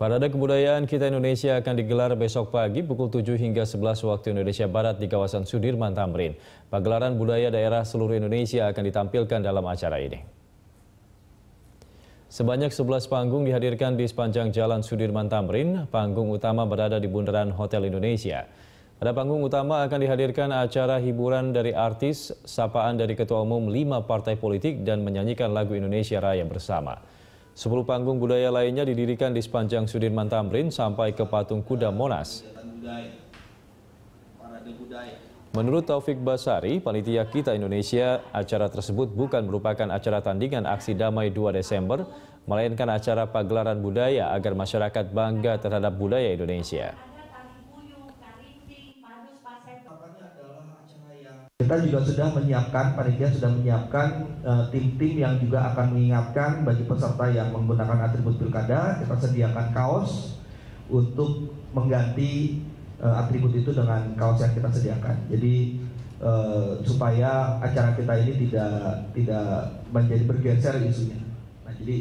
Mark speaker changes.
Speaker 1: Parade Kebudayaan Kita Indonesia akan digelar besok pagi pukul 7 hingga 11 waktu Indonesia Barat di kawasan Sudirman Tamrin. Pagelaran budaya daerah seluruh Indonesia akan ditampilkan dalam acara ini. Sebanyak 11 panggung dihadirkan di sepanjang jalan Sudirman Tamrin. Panggung utama berada di Bundaran Hotel Indonesia. Pada panggung utama akan dihadirkan acara hiburan dari artis, sapaan dari Ketua Umum lima partai politik, dan menyanyikan lagu Indonesia Raya bersama. Sepuluh panggung budaya lainnya didirikan di sepanjang Sudirman Tamrin sampai ke patung kuda Monas. Menurut Taufik Basari, Panitia Kita Indonesia, acara tersebut bukan merupakan acara tandingan aksi damai 2 Desember, melainkan acara pagelaran budaya agar masyarakat bangga terhadap budaya Indonesia.
Speaker 2: Kita juga sudah menyiapkan, panitia sudah menyiapkan eh, tim-tim uh, yang juga akan mengingatkan bagi peserta yang menggunakan atribut pilkada. Kita sediakan kaos untuk mengganti uh, atribut itu dengan kaos yang kita sediakan. Jadi uh, supaya acara kita ini tidak tidak menjadi bergeser isunya. Nah, jadi